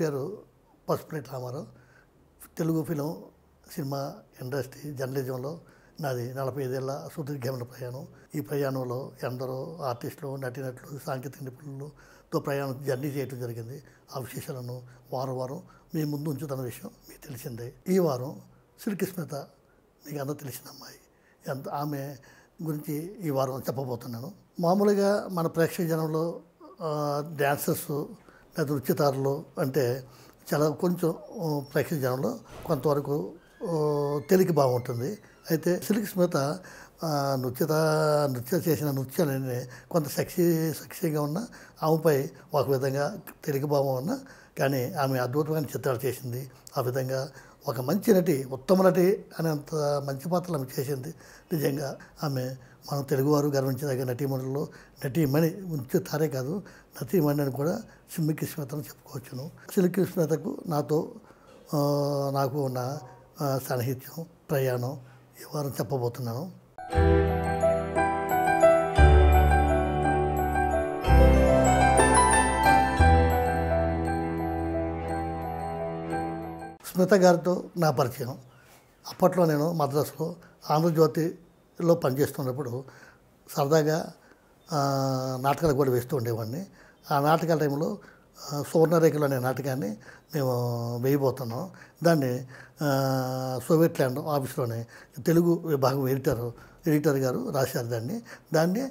పేరు Pasupuleti Ramarao Telugu film cinema industry జర్నలిజంలో నాది నలభై ఐదేళ్ల సుదీర్ఘమైన ప్రయాణం ఈ ప్రయాణంలో ఎందరో ఆర్టిస్టులు నటినట్లు సాంకేతిక నిపుణులతో ప్రయాణం జర్నీ చేయడం జరిగింది ఆ విశేషాలను వారం వారం మీ ముందు ఉంచుతున్న విషయం మీకు తెలిసిందే ఈ వారం శ్రీకృష్ణత మీకు అందరూ తెలిసిన అమ్మాయి ఎంత ఆమె గురించి ఈ వారం చెప్పబోతున్నాను మామూలుగా మన ప్రేక్షక జనంలో డ్యాన్సర్స్ లేదా రుచితారులు అంటే చాలా కొంచెం ప్రేక్షక జనంలో కొంతవరకు తేలిక బాగుంటుంది అయితే సిల్క్ స్మిత నృత్యత నృత్యం చేసిన నృత్యాలని కొంత సెక్సీ సెక్సీగా ఉన్న ఆమెపై ఒక విధంగా తెలుగు భావం ఉన్న కానీ ఆమె అద్భుతమైన చిత్రాలు చేసింది ఆ విధంగా ఒక మంచి నటి ఉత్తమ నటి అనేంత మంచి పాత్రలు ఆమె చేసింది నిజంగా ఆమె మన తెలుగువారు గర్వించదగిన నటీమణుల్లో నటీమణి ఉంచి తారే కాదు నటీమణి అని కూడా సిమ్మికి స్మితను చెప్పుకోవచ్చును సిల్కి స్మితకు నాతో నాకు ఉన్న సాన్నిహిత్యం ప్రయాణం ఈ వారం చెప్పబోతున్నాను స్మిత గారితో నా పరిచయం అప్పట్లో నేను మద్రాసులో ఆంధ్రజ్యోతి లో పనిచేస్తున్నప్పుడు సరదాగా నాటకాలు కూడా వేస్తూ ఉండేవాడిని ఆ నాటకాల టైంలో సువర్ణరేఖలు అనే నాటకాన్ని మేము వేయబోతున్నాం దాన్ని సోవియట్ ల్యాండ్ ఆఫీస్లోనే తెలుగు విభాగం ఎడిటర్ ఎడిటర్ గారు రాశారు దాన్ని దాన్ని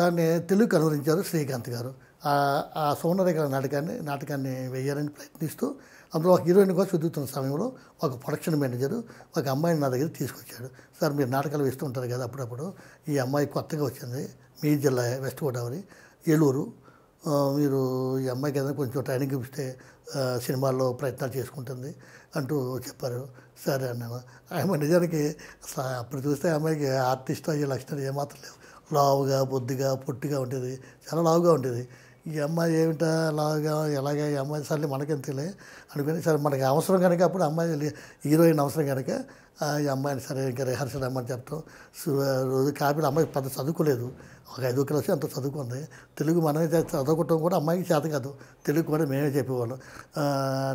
దాన్ని తెలుగు అనువదించారు శ్రీకాంత్ గారు ఆ సువర్ణరేఖల నాటకాన్ని నాటకాన్ని వేయాలని ప్రయత్నిస్తూ అందులో ఒక హీరోయిన్ కూడా చదువుతున్న సమయంలో ఒక ప్రొడక్షన్ మేనేజర్ ఒక అమ్మాయిని నా దగ్గర తీసుకొచ్చాడు సార్ మీరు నాటకాలు వేస్తూ ఉంటారు కదా అప్పుడప్పుడు ఈ అమ్మాయి కొత్తగా వచ్చింది మీ జిల్లా వెస్ట్ గోదావరి ఏలూరు మీరు ఈ అమ్మాయికి ఏదైనా కొంచెం ట్రైనింగ్ ఇస్తే సినిమాల్లో ప్రయత్నాలు చేసుకుంటుంది అంటూ చెప్పారు సరే అన్నాను ఆమె నిజానికి అప్పుడు చూస్తే అమ్మాయికి ఆర్టిస్ట్ అయ్యే లక్షణాలు ఏమాత్రం లేవు లావుగా బొద్దుగా పొట్టిగా ఉండేది చాలా లావుగా ఉండేది ఈ అమ్మాయి ఏమిటా అలాగా ఎలాగ ఈ అమ్మాయి సర్లే తెలియ అనుకుని సరే మనకి అవసరం కనుక అప్పుడు అమ్మాయి హీరోయిన్ అవసరం కనుక ఈ అమ్మాయిని సరే ఇంకా రిహార్సల్ రమ్మని చెప్తాం రోజు కాపీలు అమ్మాయి పెద్ద చదువుకోలేదు ఒక ఐదు క్లాసు అంత చదువుకుంది తెలుగు మనమే చదువుకోవటం కూడా అమ్మాయికి చేత కాదు తెలుగు కూడా మేమే చెప్పేవాళ్ళం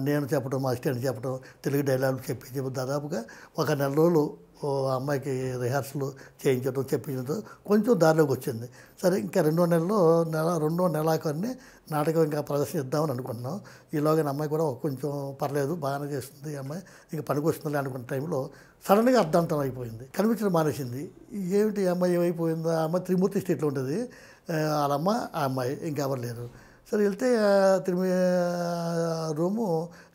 నేను చెప్పడం మా అసిస్టెంట్ చెప్పడం తెలుగు డైలాగులు చెప్పి చెప్పి దాదాపుగా ఒక నెల రోజులు ఓ అమ్మాయికి రిహార్సల్ చేయించడం చెప్పించడం కొంచెం దారిలోకి వచ్చింది సరే ఇంకా రెండో నెలలో నెల రెండో నెలాకనే నాటకం ఇంకా ప్రదర్శిద్దామని అనుకుంటున్నాం ఈలోగా అమ్మాయి కూడా కొంచెం పర్లేదు బాగానే చేస్తుంది అమ్మాయి ఇంకా పనికొస్తుంది అనుకున్న టైంలో సడన్గా అర్థాంతం అయిపోయింది కనిపించడం మానేసింది ఏమిటి అమ్మాయి ఏమైపోయిందో అమ్మాయి త్రిమూర్తి స్టేట్లో ఉంటుంది వాళ్ళమ్మ ఆ అమ్మాయి ఇంకెవరు లేరు సరే వెళ్తే తిరుమి రూము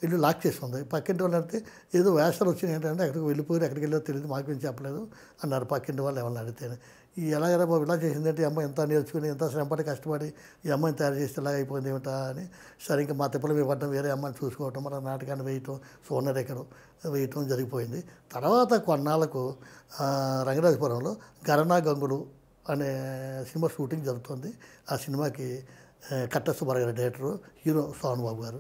ఇల్లు లాక్ చేసి ఉంది పక్కింటి వాళ్ళు అడిగితే ఏదో వేసాలు వచ్చినాయి ఏంటంటే అక్కడికి వెళ్ళిపోయారు ఎక్కడికి వెళ్ళో తెలియదు మాకు ఏం చెప్పలేదు అన్నారు పక్కింటి వాళ్ళు ఎవరిని అడిగితే ఈ ఎలాగైనా బాబు ఇలా చేసింది ఏంటి అమ్మాయి ఎంత నేర్చుకుని ఎంత శ్రమపడి కష్టపడి ఈ అమ్మాయిని తయారు చేస్తే ఇలా అయిపోయింది ఏమిటా అని సరే ఇంకా మా తిప్పలు ఇవ్వడం వేరే అమ్మాయిని చూసుకోవటం మన నాటకాన్ని వేయటం సోనరేఖలు వేయటం జరిగిపోయింది తర్వాత కొన్నాళ్ళకు రంగరాజపురంలో గరనా గంగుడు అనే సినిమా షూటింగ్ జరుగుతుంది ఆ సినిమాకి కట్ట సుబ్బారావు గారి డైరెక్టరు హీరో బాబు గారు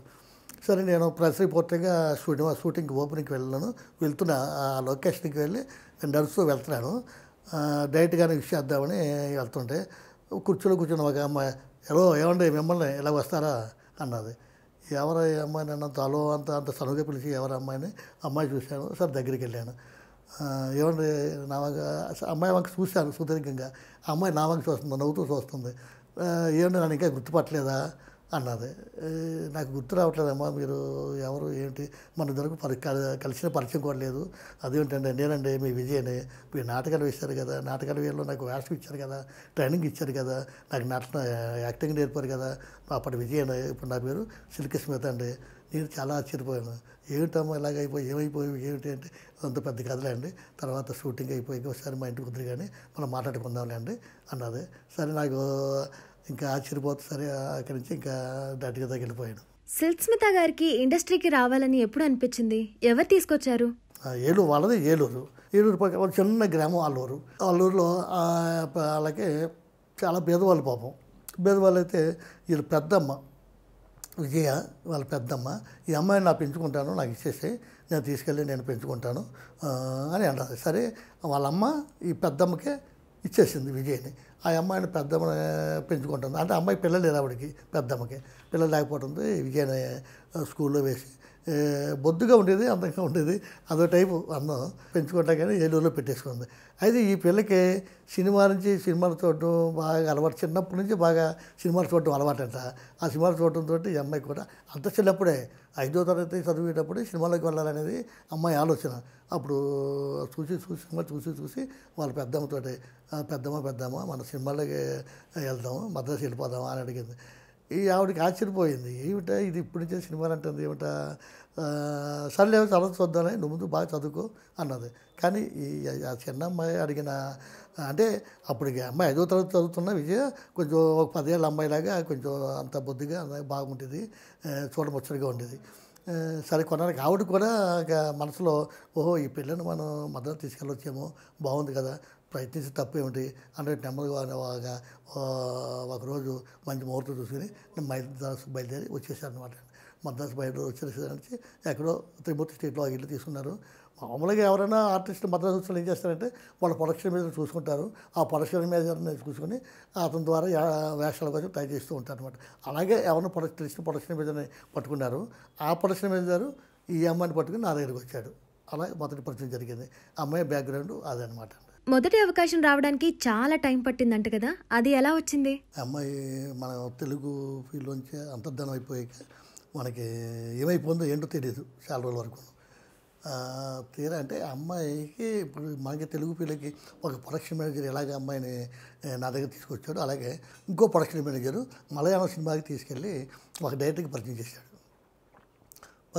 సరే నేను ప్రెస్ రిపోర్టర్గా షూటింగ్ షూటింగ్కి ఓపెనింగ్కి వెళ్ళాను వెళ్తున్నా ఆ లొకేషన్కి వెళ్ళి నడుస్తూ వెళ్తున్నాను డైరెక్ట్గానే విషయం వద్దామని వెళ్తుంటే కూర్చుని కూర్చున్న ఒక అమ్మాయి ఎవరో ఏమండి మిమ్మల్ని ఇలా వస్తారా అన్నది ఎవరు అమ్మాయిని అన్నంత అలో అంత అంత సనుగా పిలిచి ఎవరు అమ్మాయిని అమ్మాయి చూశాను సార్ దగ్గరికి వెళ్ళాను ఏమండి నా అమ్మాయి వంక చూశాను సుదీర్ఘంగా అమ్మాయి నా వంక చూస్తుంది నవ్వుతూ చూస్తుంది ఏమన్నా నన్ను ఇంకా గుర్తుపట్టలేదా అన్నది నాకు గుర్తు రావట్లేదమ్మా మీరు ఎవరు ఏంటి మన ఇద్దరు పరి కలిసిన పరిచయం కూడా లేదు అదేంటండి నేనండి మీ విజయనే మీరు నాటకాలు వేశారు కదా నాటకాలు వేయాలో నాకు వేషం ఇచ్చారు కదా ట్రైనింగ్ ఇచ్చారు కదా నాకు నాటన యాక్టింగ్ నేర్పారు కదా అప్పటి విజయనే ఇప్పుడు నా పేరు సిల్కి స్మిత అండి నేను చాలా ఆశ్చర్యపోయాను ఏమిటమ్మా ఇలాగ అయిపోయి ఏమైపోయి ఏమిటి అంటే అంత పెద్ద అండి తర్వాత షూటింగ్ అయిపోయి ఒకసారి మా ఇంటికి కుదిరి కానీ మనం అండి అన్నది సరే నాకు ఇంకా ఆశ్చర్యపోతే సరే అక్కడి నుంచి ఇంకా దగ్గర తగిలిపోయాడు సిల్స్మిత గారికి ఇండస్ట్రీకి రావాలని ఎప్పుడు అనిపించింది ఎవరు తీసుకొచ్చారు ఏలూరు వాళ్ళది ఏలూరు ఏలూరు పక్కన చిన్న గ్రామం అల్లూరు అల్లూరులో వాళ్ళకి చాలా పేదవాళ్ళు పాపం పేదవాళ్ళు అయితే వీళ్ళు పెద్దమ్మ విజయ వాళ్ళ పెద్దమ్మ ఈ అమ్మాయిని నా పెంచుకుంటాను నాకు ఇచ్చేసి నేను తీసుకెళ్ళి నేను పెంచుకుంటాను అని అంటారు సరే వాళ్ళమ్మ ఈ పెద్దమ్మకే ఇచ్చేసింది విజయ్ని ఆ అమ్మాయిని పెద్దమ్మ పెంచుకుంటుంది అంటే అమ్మాయి పిల్లలు లేరు పెద్దమ్మకి పిల్లలు లేకపోతుంది విజయ్ని స్కూల్లో వేసి బొద్దుగా ఉండేది అందంగా ఉండేది అదో టైపు అందం పెంచుకుంటా కానీ ఏలూరులో పెట్టేసుకుంది అయితే ఈ పిల్లకి సినిమా నుంచి సినిమాలు చూడటం బాగా అలవాటు చిన్నప్పటి నుంచి బాగా సినిమాలు చూడటం అంట ఆ సినిమాలు చూడటంతో ఈ అమ్మాయి కూడా అంత చిన్నప్పుడే ఐదో తరగతి చదివేటప్పుడే సినిమాలోకి వెళ్ళాలనేది అమ్మాయి ఆలోచన అప్పుడు చూసి చూసి సినిమా చూసి చూసి వాళ్ళ పెద్దమ్మతోటి పెద్దమ్మ పెద్దమ్మ మన సినిమాలోకి వెళ్దాము మద్రాసు వెళ్ళిపోదామా అని అడిగింది ఈ ఆవిడకి ఆశ్చర్యపోయింది ఏమిట ఇది ఇప్పుడు నుంచే సినిమాలు అంటుంది ఏమిట లేదు చదవ చూద్దామని నువ్వు ముందు బాగా చదువుకో అన్నది కానీ ఈ ఆ చిన్న అమ్మాయి అడిగిన అంటే అప్పటికి అమ్మాయి ఐదో తరగతి చదువుతున్న విజయ కొంచెం ఒక పదేళ్ళ అమ్మాయిలాగా కొంచెం అంత బొద్దుగా బాగుంటుంది చూడముచ్చడిగా ఉండేది సరే కొనడానికి ఆవిడ కూడా మనసులో ఓహో ఈ పిల్లని మనం మద్దతు తీసుకెళ్ళొచ్చేమో బాగుంది కదా ప్రయత్నించి తప్పేమిటి అంటే నెమ్మదిగా ఒకరోజు మంచి ముహూర్తం చూసుకుని మద్రాస్ బయలుదేరి వచ్చేసాను అనమాట మద్రాసు బయలుదేరి వచ్చేసరికి ఎక్కడో త్రిమూర్తి స్టేట్లో ఇల్లు తీసుకున్నారు మామూలుగా ఎవరైనా ఆర్టిస్ట్ మద్రాసు వచ్చిన ఏం చేస్తారంటే వాళ్ళ ప్రొడక్షన్ మీద చూసుకుంటారు ఆ ప్రొడక్షన్ మీద చూసుకుని అతని ద్వారా వేషాల కోసం ట్రై చేస్తూ ఉంటారు అనమాట అలాగే ఎవరిని ప్రొడక్ట్ తెలిసిన ప్రొడక్షన్ మీదనే పట్టుకున్నారు ఆ ప్రొడక్షన్ మీద ఈ అమ్మాయిని పట్టుకుని నా దగ్గరికి వచ్చాడు అలా మొదటి పరిచయం జరిగింది అమ్మాయి బ్యాక్గ్రౌండ్ అదనమాట మొదటి అవకాశం రావడానికి చాలా టైం పట్టిందంట కదా అది ఎలా వచ్చింది అమ్మాయి మన తెలుగు ఫీల్డ్లోంచి అంతర్ధనం అయిపోయాక మనకి ఏమైపోయిందో ఏంటో తెలియదు చాలా రోజుల వరకు తీరా అంటే అమ్మాయికి ఇప్పుడు మనకి తెలుగు పిల్లకి ఒక ప్రొడక్షన్ మేనేజర్ ఎలాగ అమ్మాయిని నా దగ్గర తీసుకొచ్చాడు అలాగే ఇంకో ప్రొడక్షన్ మేనేజరు మలయాళం సినిమాకి తీసుకెళ్ళి ఒక డైరెక్టర్కి పరిచయం చేశాడు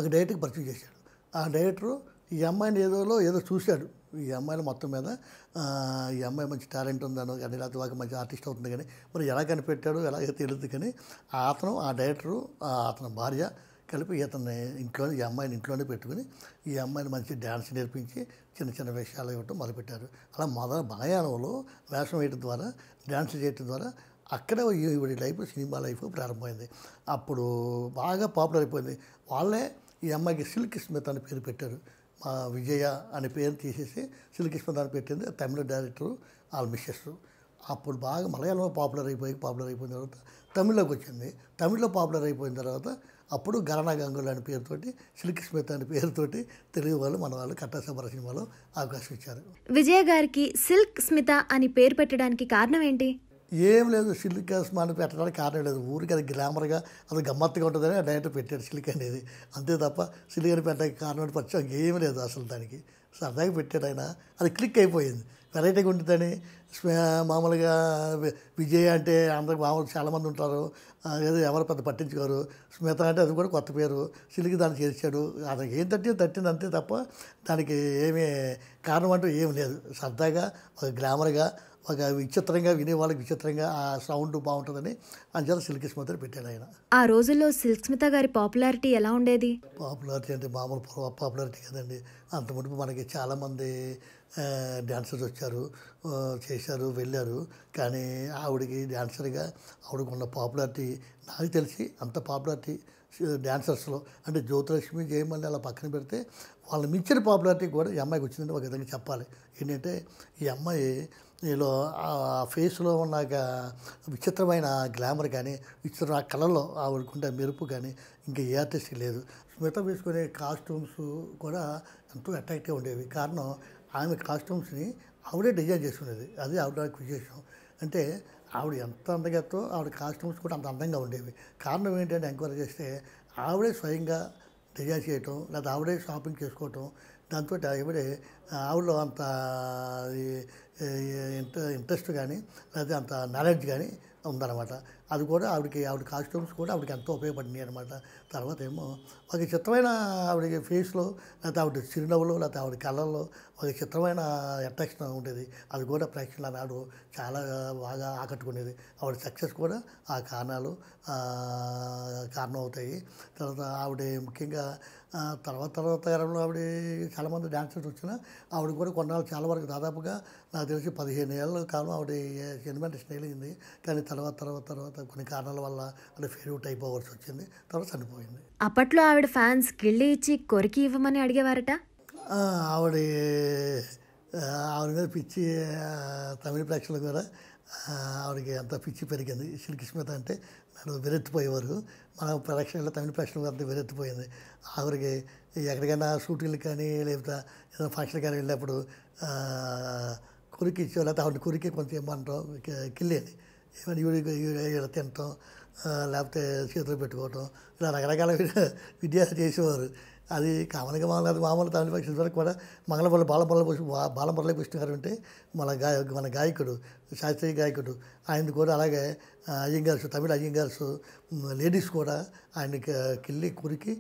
ఒక డైరెక్టర్కి పరిచయం చేశాడు ఆ డైరెక్టరు ఈ అమ్మాయిని ఏదోలో ఏదో చూశాడు ఈ అమ్మాయిల మొత్తం మీద ఈ అమ్మాయి మంచి టాలెంట్ ఉందను కానీ లేకపోతే వాళ్ళకి మంచి ఆర్టిస్ట్ అవుతుంది కానీ మరి ఎలా కనిపెట్టాడు ఎలాగో తెలియదు కానీ అతను ఆ డైరెక్టరు అతని భార్య కలిపి ఇతన్ని ఇంట్లో ఈ అమ్మాయిని ఇంట్లోనే పెట్టుకుని ఈ అమ్మాయిని మంచి డ్యాన్స్ నేర్పించి చిన్న చిన్న విషయాలు ఇవ్వటం మొదలుపెట్టారు అలా మొదల మలయాళంలో వేషం వేయడం ద్వారా డ్యాన్స్ చేయటం ద్వారా అక్కడే ఈవిడ లైఫ్ సినిమా లైఫ్ ప్రారంభమైంది అప్పుడు బాగా పాపులర్ అయిపోయింది వాళ్ళే ఈ అమ్మాయికి సిల్క్ స్మిత్ అని పేరు పెట్టారు మా విజయ అనే పేరు తీసేసి శ్రీకృష్ణ దాన్ని పెట్టింది తమిళ డైరెక్టరు వాళ్ళ మిస్సెస్ అప్పుడు బాగా మలయాళంలో పాపులర్ అయిపోయి పాపులర్ అయిపోయిన తర్వాత తమిళ్లోకి వచ్చింది తమిళ్లో పాపులర్ అయిపోయిన తర్వాత అప్పుడు గరణ గంగులు అనే పేరుతోటి సిల్క్ స్మిత్ అనే పేరుతోటి తెలుగు వాళ్ళు మన వాళ్ళు కట్టాసబర సినిమాలో అవకాశం ఇచ్చారు విజయ గారికి సిల్క్ స్మిత అని పేరు పెట్టడానికి కారణం ఏంటి ఏం లేదు సిల్క్ స్మాన్ పెట్టడానికి కారణం లేదు ఊరికి అది గ్లామర్గా అది గమ్మత్తుగా ఉంటుందని డైరెక్ట్ పెట్టాడు సిల్క్ అనేది అంతే తప్ప సిల్క్ అని పెట్టడానికి కారణం పరిచయం ఏం లేదు అసలు దానికి సరదాగా పెట్టాడు ఆయన అది క్లిక్ అయిపోయింది వెరైటీగా ఉంటుందని మామూలుగా విజయ్ అంటే అందరికి మామూలు చాలామంది ఉంటారు ఏదో ఎవరు పెద్ద పట్టించుకోరు స్మిత అంటే అది కూడా కొత్త పేరు సిల్క్ దాన్ని చేర్చాడు అతనికి ఏం తట్టిందో తట్టింది అంతే తప్ప దానికి ఏమీ కారణం అంటూ ఏం లేదు సరదాగా ఒక గ్లామర్గా ఒక విచిత్రంగా వినే వాళ్ళకి విచిత్రంగా ఆ సౌండ్ బాగుంటుందని అని చెప్పి సిల్క్ స్మిత పెట్టాడు ఆయన ఆ రోజుల్లో సిల్క్ స్మిత గారి పాపులారిటీ ఎలా ఉండేది పాపులారిటీ అంటే మామూలు పాపులారిటీ కదండి అంత ముందు మనకి చాలామంది డ్యాన్సర్స్ వచ్చారు చేశారు వెళ్ళారు కానీ ఆవిడకి డ్యాన్సర్గా ఆవిడకు ఉన్న పాపులారిటీ నాకు తెలిసి అంత పాపులారిటీ డ్యాన్సర్స్లో అంటే జ్యోతిలక్ష్మి జయమల్లి అలా పక్కన పెడితే వాళ్ళని మించిన పాపులారిటీ కూడా ఈ అమ్మాయికి వచ్చిందని ఒక విధంగా చెప్పాలి ఏంటంటే ఈ అమ్మాయి నీలో ఆ ఫేస్లో ఉన్న విచిత్రమైన గ్లామర్ కానీ విచిత్ర కళలో ఆవిడకుండా మెరుపు కానీ ఇంకా ఏ ఆర్టిస్ట్ లేదు స్మిత వేసుకునే కాస్ట్యూమ్స్ కూడా ఎంతో అట్రాక్టివ్ ఉండేవి కారణం ఆమె కాస్ట్యూమ్స్ని ఆవిడే డిజైన్ చేసుకునేది అది ఆవిడ విశేషం అంటే ఆవిడ ఎంత అందగతో ఆవిడ కాస్ట్యూమ్స్ కూడా అంత అందంగా ఉండేవి కారణం ఏంటంటే ఎంక్వైరీ చేస్తే ఆవిడే స్వయంగా డిజైన్ చేయటం లేదా ఆవిడే షాపింగ్ చేసుకోవటం దాంతో ఆవిడే ఆవిడలో అంత ఇంట ఇంట్రెస్ట్ కానీ లేకపోతే అంత నాలెడ్జ్ కానీ ఉందన్నమాట అది కూడా ఆవిడకి ఆవిడ కాస్ట్యూమ్స్ కూడా ఆవిడకి ఎంతో ఉపయోగపడినాయి అనమాట తర్వాత ఏమో ఒక చిత్రమైన ఆవిడ ఫేస్లో లేకపోతే ఆవిడ చిరునవ్వులో లేకపోతే ఆవిడ కళ్ళల్లో ఒక చిత్రమైన అట్రాక్షన్ ఉండేది అది కూడా ప్రేక్షణ నాడు చాలా బాగా ఆకట్టుకునేది ఆవిడ సక్సెస్ కూడా ఆ కారణాలు కారణం అవుతాయి తర్వాత ఆవిడ ముఖ్యంగా తర్వాత తర్వాత తరంలో ఆవిడ చాలామంది డాన్సర్స్ వచ్చిన ఆవిడ కూడా కొన్నాళ్ళు చాలా వరకు దాదాపుగా నాకు తెలిసి పదిహేను ఏళ్ళ కాలం ఆవిడ ఎనిమిది స్నేహింది కానీ తర్వాత తర్వాత తర్వాత కొన్ని కారణాల వల్ల అంటే ఫెయిల్యూట్ అయిపోవాల్సి వచ్చింది తర్వాత చనిపోయింది అప్పట్లో ఆవిడ ఫ్యాన్స్ గిళ్ళి ఇచ్చి కొరికి ఇవ్వమని అడిగేవారట ఆవిడ ఆవిడ మీద పిచ్చి తమిళ ప్రేక్షకులు కూడా ఆవిడకి అంత పిచ్చి పెరిగింది శ్రీకృష్ణత అంటే నన్ను విరెత్తిపోయేవారు మన ప్రొడక్షన్లో తమిళ ప్రొడక్షన్ అంతా వెరెత్తిపోయింది ఆఖరికి ఎక్కడికైనా షూటింగ్లు కానీ లేకపోతే ఏదైనా ఫంక్షన్ కానీ వెళ్ళినప్పుడు కురికి ఇచ్చో లేకపోతే ఆవిడ కురికి కొంచెం ఇవ్వమంటాం కిల్లేది ఏమైనా తినటం లేకపోతే చేతులు పెట్టుకోవటం ఇలా రకరకాల విద్య చేసేవారు అది కామన్గా మామూలు మామూలు తమిళ పక్షుల వరకు కూడా మంగళపల్లి బాలపల్లి బాలపల్లి కృష్ణ గారు ఉంటే మన గాయ మన గాయకుడు శాస్త్రీయ గాయకుడు ఆయన కూడా అలాగే అయ్యంగార్స్ తమిళ అయ్యంగార్స్ లేడీస్ కూడా ఆయనకి కిల్లి కురికి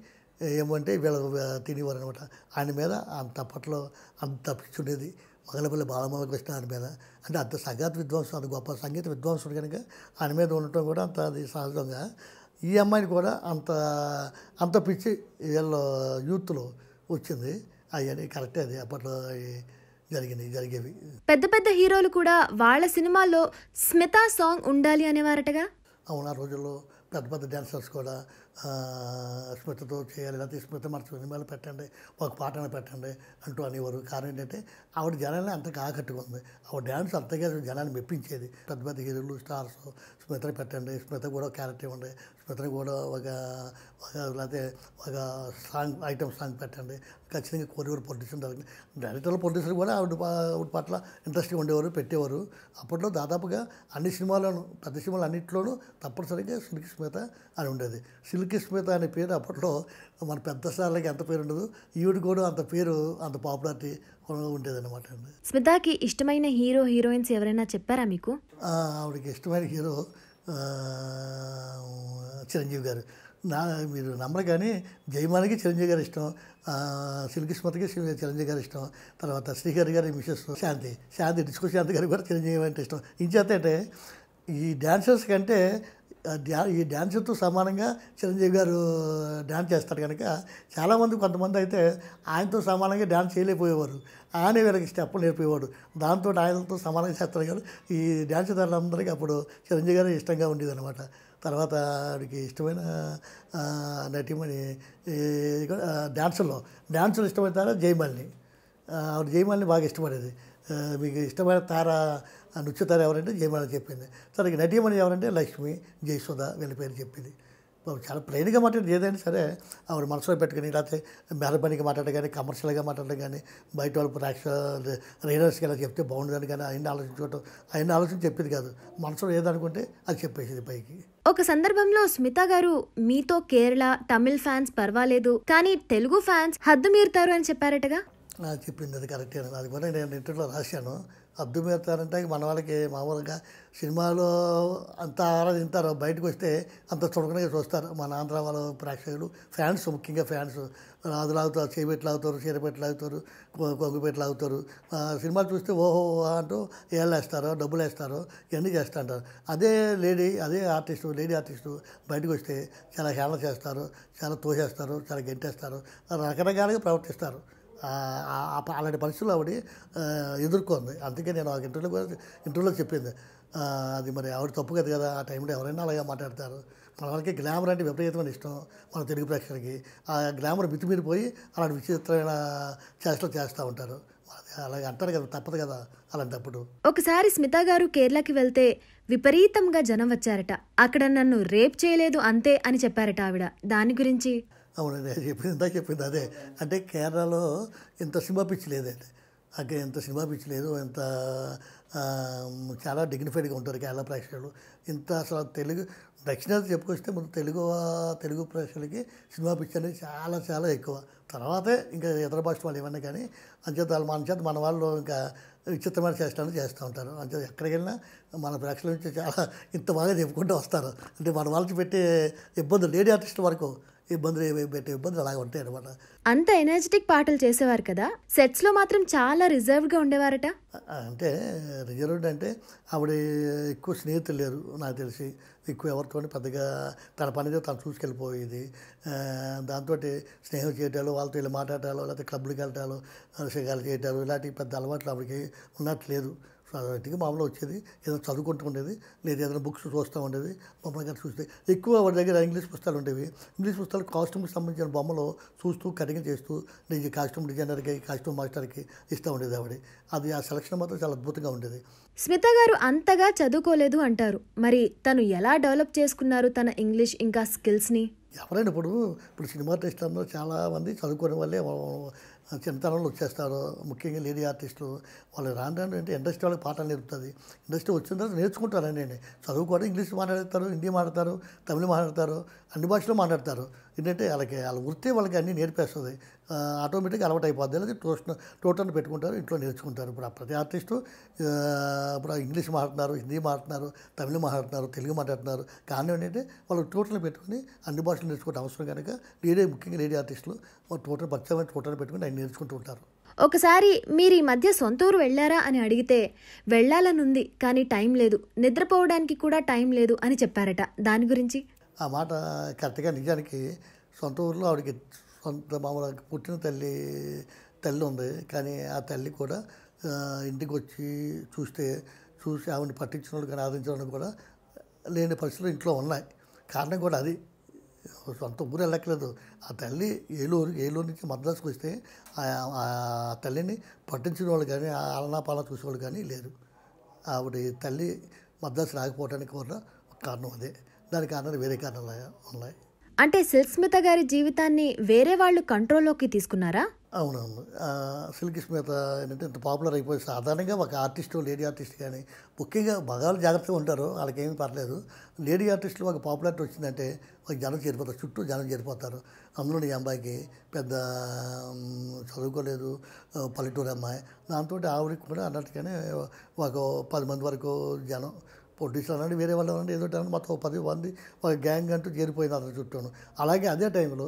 ఏమంటే వీళ్ళ తినేవారు అనమాట ఆయన మీద అంత అప్పట్లో అంత పిచ్చి ఉండేది మగలపల్లి బాలమల్ల కృష్ణ ఆయన మీద అంటే అంత సంగీత విద్వాంసుడు అంత గొప్ప సంగీత విద్వాంసుడు కనుక ఆయన మీద ఉండటం కూడా అంత అది సహజంగా ఈ అమ్మాయిని కూడా అంత అంత పిచ్చి వీళ్ళు యూత్లో వచ్చింది అవన్నీ కరెక్టే అది అప్పట్లో జరిగినాయి జరిగేవి పెద్ద పెద్ద హీరోలు కూడా వాళ్ళ సినిమాల్లో స్మితా సాంగ్ ఉండాలి అనేవారటగా అవును ఆ రోజుల్లో పెద్ద పెద్ద డ్యాన్సర్స్ కూడా స్మృతితో చేయాలి లేకపోతే స్మృతి మన సినిమాలు పెట్టండి ఒక పాటను పెట్టండి అంటూ అనేవారు కారణం ఏంటంటే ఆవిడ జనాన్ని అంతగా ఆకట్టుకుంది ఆవిడ డ్యాన్స్ అంతగా జనాన్ని మెప్పించేది పెద్ద పెద్ద హీరోలు స్టార్స్ స్మితని పెట్టండి స్మిత కూడా క్యారెక్టర్ ఇవ్వండి స్మితని కూడా ఒక ఒక లేకపోతే ఒక సాంగ్ ఐటమ్ సాంగ్ పెట్టండి ఖచ్చితంగా కోరివర్ ప్రొడ్యూసర్ డైరెక్టర్ల ప్రొడ్యూసర్ కూడా ఆవిడ ఆవిడ పట్ల ఇంట్రెస్ట్ ఉండేవారు పెట్టేవారు అప్పట్లో దాదాపుగా అన్ని సినిమాలను పెద్ద సినిమాలు అన్నింటిలోనూ తప్పనిసరిగా సిల్క్ స్మిత అని ఉండేది సిల్క్ స్మిత అనే పేరు అప్పట్లో మన పెద్ద సార్లకి ఎంత పేరు ఉండదు ఈవిడ కూడా అంత పేరు అంత పాపులారిటీ ఉండేదన్నమాట అండి స్మితాకి ఇష్టమైన హీరో హీరోయిన్స్ ఎవరైనా చెప్పారా మీకు ఆవిడకి ఇష్టమైన హీరో చిరంజీవి గారు నా మీరు నమ్మరు కానీ జయమానికి చిరంజీవి గారు ఇష్టం స్మృతికి చిరంజీవి గారు ఇష్టం తర్వాత శ్రీహరి గారి మిసెస్ శాంతి శాంతి డిస్కో శాంతి గారికి కూడా చిరంజీవి అంటే ఇష్టం ఇంకేతంటే అంటే ఈ డాన్సర్స్ కంటే ఈ డ్యాన్సర్తో సమానంగా చిరంజీవి గారు డ్యాన్స్ చేస్తారు కనుక చాలామంది కొంతమంది అయితే ఆయనతో సమానంగా డ్యాన్స్ చేయలేకపోయేవారు ఆయన వీళ్ళకి స్టెప్పులు నేర్పేవాడు దాంతో ఆయనతో సమానంగా చేస్తారు కాదు ఈ డ్యాన్స్ అందరికీ అప్పుడు చిరంజీవి గారు ఇష్టంగా ఉండేదన్నమాట తర్వాత ఆవిడకి ఇష్టమైన నటిమని డ్యాన్సుల్లో డ్యాన్సులు తర్వాత జయమాలిని ఆవిడ జయమాలిని బాగా ఇష్టపడేది మీకు ఇష్టమైన తార నృత్యతార ఎవరంటే జయమాల చెప్పింది సరే నటీమణి ఎవరంటే లక్ష్మి జయసుధ వీళ్ళ పేరు చెప్పింది చాలా ప్లెయిన్గా మాట్లాడి ఏదైనా సరే ఆవిడ మనసులో పెట్టుకుని లేకపోతే మెహర్బనీగా మాట్లాడడం కానీ కమర్షియల్గా మాట్లాడడం కానీ బయట వాళ్ళు రాక్ష రైడర్స్కి ఇలా చెప్తే బాగుండదని కానీ ఆయన ఆలోచించుకోవటం ఆయన ఆలోచన చెప్పేది కాదు మనసులో ఏదనుకుంటే అది చెప్పేసింది పైకి ఒక సందర్భంలో స్మిత గారు మీతో కేరళ తమిళ్ ఫ్యాన్స్ పర్వాలేదు కానీ తెలుగు ఫ్యాన్స్ హద్దు మీరుతారు అని చెప్పారటగా నాకు చెప్పింది అది కరెక్టే అది కూడా నేను ఇంటర్లో రాశాను అబ్దు పెడతారంటే మన వాళ్ళకి మామూలుగా సినిమాలో అంత తింటారు బయటకు వస్తే అంత చూడకుండా చూస్తారు మన ఆంధ్ర వాళ్ళ ప్రేక్షకులు ఫ్యాన్స్ ముఖ్యంగా ఫ్యాన్స్ రాజులు అవుతారు చేపెట్లు ఆగుతారు చీరపెట్లు ఆగుతారు కొంగుపెట్లు ఆగుతారు సినిమాలు చూస్తే ఓహో అంటూ ఏళ్ళు వేస్తారు డబ్బులు వేస్తారు ఇవన్నీ చేస్తూ ఉంటారు అదే లేడీ అదే ఆర్టిస్టు లేడీ ఆర్టిస్టు బయటకు వస్తే చాలా హేళన చేస్తారు చాలా తోసేస్తారు చాలా గెంటేస్తారు రకరకాలుగా ప్రవర్తిస్తారు అలాంటి పరిస్థితులు ఆవిడ ఎదుర్కొంది అందుకే నేను ఆ ఇంటర్వ్యూలో కూడా ఇంటర్వ్యూలో చెప్పింది అది మరి ఆవిడ తప్పు కదా కదా ఆ టైంలో ఎవరైనా అలాగే మాట్లాడతారు మన వాళ్ళకి గ్లామర్ అంటే విపరీతమైన ఇష్టం మన తెలుగు ప్రేక్షకులకి ఆ గ్లామర్ మితిమీరిపోయి అలాంటి విచిత్రమైన చేష్టలు చేస్తూ ఉంటారు అలాగే అంటారు కదా తప్పదు కదా అలాంటప్పుడు ఒకసారి స్మిత గారు కేరళకి వెళ్తే విపరీతంగా జనం వచ్చారట అక్కడ నన్ను రేప్ చేయలేదు అంతే అని చెప్పారట ఆవిడ దాని గురించి అవునండి చెప్పింది ఇంత చెప్పింది అదే అంటే కేరళలో ఇంత సినిమా పిచ్చి లేదండి అక్కడ ఇంత సినిమా పిచ్చి లేదు ఇంత చాలా డిగ్నిఫైడ్గా ఉంటారు కేరళ ప్రేక్షకులు ఇంత అసలు తెలుగు దక్షిణాది చెప్పుకొస్తే మన తెలుగు తెలుగు ప్రేక్షకులకి సినిమా పిచ్చి అనేది చాలా చాలా ఎక్కువ తర్వాతే ఇంకా ఇతర భాష వాళ్ళు ఏమన్నా కానీ అంచేత వాళ్ళు మన చేత మన వాళ్ళు ఇంకా విచిత్రమైన చేస్తాను చేస్తూ ఉంటారు అంచేత ఎక్కడికెళ్ళినా మన ప్రేక్షకుల నుంచి చాలా ఇంత బాగా చెప్పుకుంటూ వస్తారు అంటే మన వాళ్ళకి పెట్టే ఇబ్బంది లేడీ ఆర్టిస్ట్ వరకు ఇబ్బందులు పెట్టే ఇబ్బందులు అలాగే ఉంటాయి అనమాట అంత ఎనర్జెటిక్ పాటలు చేసేవారు కదా సెట్స్ లో మాత్రం చాలా రిజర్వ్ గా ఉండేవారట అంటే రిజర్వ్డ్ అంటే ఆవిడ ఎక్కువ స్నేహితులు లేరు నాకు తెలిసి ఎక్కువ ఎవరితో పెద్దగా తన పనితో తను చూసుకెళ్ళిపోయేది దాంతో స్నేహం చేయటాలు వాళ్ళతో ఇలా మాట్లాడాలో లేకపోతే క్లబ్లకు వెళ్ళటాలు సిగాలు చేయటాలు ఇలాంటి పెద్ద అలవాట్లు ఆవిడకి ఉన్నట్లేదు ఇంటికి మామూలు వచ్చేది ఏదో చదువుకుంటూ ఉండేది లేదు ఏదైనా బుక్స్ చూస్తూ ఉండేది మమ్మల్ని గారు చూస్తే ఎక్కువ వాడి దగ్గర ఇంగ్లీష్ పుస్తకాలు ఉండేవి ఇంగ్లీష్ పుస్తకాలు కాస్ట్యూమ్కి సంబంధించిన బొమ్మలు చూస్తూ కటింగ్ చేస్తూ నేను కాస్ట్యూమ్ డిజైనర్కి కాస్ట్యూమ్ మాస్టర్కి ఇస్తూ ఉండేది ఆవిడ అది ఆ సెలక్షన్ మాత్రం చాలా అద్భుతంగా ఉండేది స్మిత గారు అంతగా చదువుకోలేదు అంటారు మరి తను ఎలా డెవలప్ చేసుకున్నారు తన ఇంగ్లీష్ ఇంకా స్కిల్స్ని ఎవరైనా ఇప్పుడు ఇప్పుడు సినిమా టెస్ట్ అందరూ చాలామంది చదువుకునే వాళ్ళే చిన్నతనంలో వచ్చేస్తారు ముఖ్యంగా లేడీ ఆర్టిస్టులు వాళ్ళు రాను రాను అంటే ఇండస్ట్రీ వాళ్ళకి పాఠాలు నేర్పుతుంది ఇండస్ట్రీ వచ్చిన తర్వాత నేర్చుకుంటారండి చదువు కూడా ఇంగ్లీష్ మాట్లాడతారు హిందీ మాట్లాడతారు తమిళ మాట్లాడతారు అన్ని భాషలు మాట్లాడతారు ఏంటంటే వాళ్ళకి వాళ్ళ వృత్తి వాళ్ళకి అన్నీ నేర్పేస్తుంది ఆటోమేటిక్గా అలవాటు అయిపోద్ది లేదా ట్యూషన్ ట్యూటర్ని పెట్టుకుంటారు ఇంట్లో నేర్చుకుంటారు ఇప్పుడు ప్రతి ఆర్టిస్టు ఇప్పుడు ఇంగ్లీష్ మాట్లాడుతున్నారు హిందీ మాట్లాడుతున్నారు తమిళ మాట్లాడుతున్నారు తెలుగు మాట్లాడుతున్నారు కానీ ఏంటంటే వాళ్ళు ట్యూటర్ని పెట్టుకుని అన్ని భాషలు నేర్చుకోవడం అవసరం కనుక లేడీ ముఖ్యంగా లేడీ ఆర్టిస్టులు ట్యూటర్ పరిచయం ట్యూటర్ని పెట్టుకుని అవి నేర్చుకుంటూ ఉంటారు ఒకసారి మీరు ఈ మధ్య సొంత ఊరు వెళ్ళారా అని అడిగితే వెళ్ళాలనుంది కానీ టైం లేదు నిద్రపోవడానికి కూడా టైం లేదు అని చెప్పారట దాని గురించి ఆ మాట కరెక్ట్గా నిజానికి సొంత ఊరిలో ఆవిడకి సొంత మామూలు పుట్టిన తల్లి తల్లి ఉంది కానీ ఆ తల్లి కూడా ఇంటికి వచ్చి చూస్తే చూసి ఆవిడని పట్టించిన కానీ ఆదరించడానికి కూడా లేని పరిస్థితులు ఇంట్లో ఉన్నాయి కారణం కూడా అది సొంత ఊరు వెళ్ళక్కలేదు ఆ తల్లి ఏలూరు ఏలూరు నుంచి మద్రాసుకు వస్తే ఆ తల్లిని పట్టించిన వాళ్ళు కానీ ఆలనా పాలన చూసేవాళ్ళు కానీ లేరు ఆవిడ తల్లి మద్రాసు రాకపోవడానికి కూడా కారణం అదే దాని కారణాలు వేరే కారణాలు ఉన్నాయి అంటే సిల్స్మిత గారి జీవితాన్ని వేరే వాళ్ళు కంట్రోల్లోకి తీసుకున్నారా అవునవును సిల్క్ స్మిత ఏంటంటే ఇంత పాపులర్ అయిపోయి సాధారణంగా ఒక ఆర్టిస్టు లేడీ ఆర్టిస్ట్ కానీ ముఖ్యంగా మగాళ్ళు జాగ్రత్తగా ఉంటారు వాళ్ళకి ఏమీ పర్లేదు లేడీ ఆర్టిస్టులు ఒక పాపులారిటీ వచ్చిందంటే ఒక జనం చేరిపోతారు చుట్టూ జనం చేరిపోతారు అందులోని అమ్మాయికి పెద్ద చదువుకోలేదు పల్లెటూరు అమ్మాయి దాంతో ఆవిడకి కూడా అన్నట్టుగానే ఒక పది మంది వరకు జనం పొడిషన్ అనండి వేరే వాళ్ళు అనండి ఏదో అనండి మొత్తం పది మంది ఒక గ్యాంగ్ అంటూ చేరిపోయింది అతని చుట్టూను అలాగే అదే టైంలో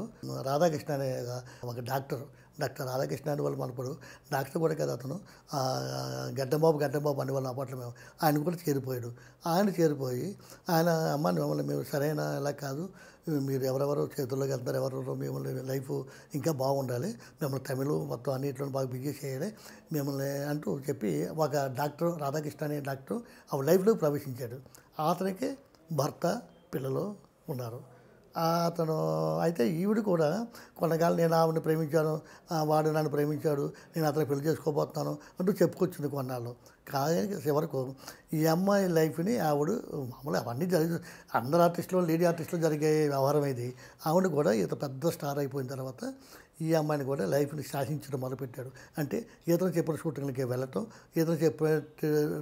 రాధాకృష్ణ అనే ఒక డాక్టర్ డాక్టర్ రాధాకృష్ణ అని వాళ్ళు మనప్పుడు డాక్టర్ కూడా కదా అతను గడ్డంబాబు గడ్డంబాబు అని వాళ్ళు అప్పట్లో మేము ఆయన కూడా చేరిపోయాడు ఆయన చేరిపోయి ఆయన అమ్మ మిమ్మల్ని మేము సరైన ఎలా కాదు మీరు ఎవరెవరు చేతుల్లోకి వెళ్తారు ఎవరెవరు మిమ్మల్ని లైఫ్ ఇంకా బాగుండాలి మిమ్మల్ని తమిళ మొత్తం అన్నింటిలో బాగా బిజీ చేయాలి మిమ్మల్ని అంటూ చెప్పి ఒక డాక్టర్ రాధాకృష్ణ అనే డాక్టర్ ఆ లైఫ్లోకి ప్రవేశించాడు అతనికి భర్త పిల్లలు ఉన్నారు అతను అయితే ఈవిడ కూడా కొన్నకాలం నేను ఆవిడని ప్రేమించాను వాడు నన్ను ప్రేమించాడు నేను అతను పెళ్లి చేసుకోబోతున్నాను అంటూ చెప్పుకొచ్చింది కొన్నాళ్ళు కాదని చివరకు ఈ అమ్మాయి లైఫ్ని ఆవిడ మామూలు అవన్నీ జరిగి అందరు ఆర్టిస్టులు లేడీ ఆర్టిస్టులు జరిగే వ్యవహారం ఇది ఆవిడ కూడా ఈత పెద్ద స్టార్ అయిపోయిన తర్వాత ఈ అమ్మాయిని కూడా లైఫ్ని శాసించడం మొదలుపెట్టాడు అంటే ఈతను చెప్పిన షూటింగ్లకి వెళ్ళటం ఈతను చెప్పిన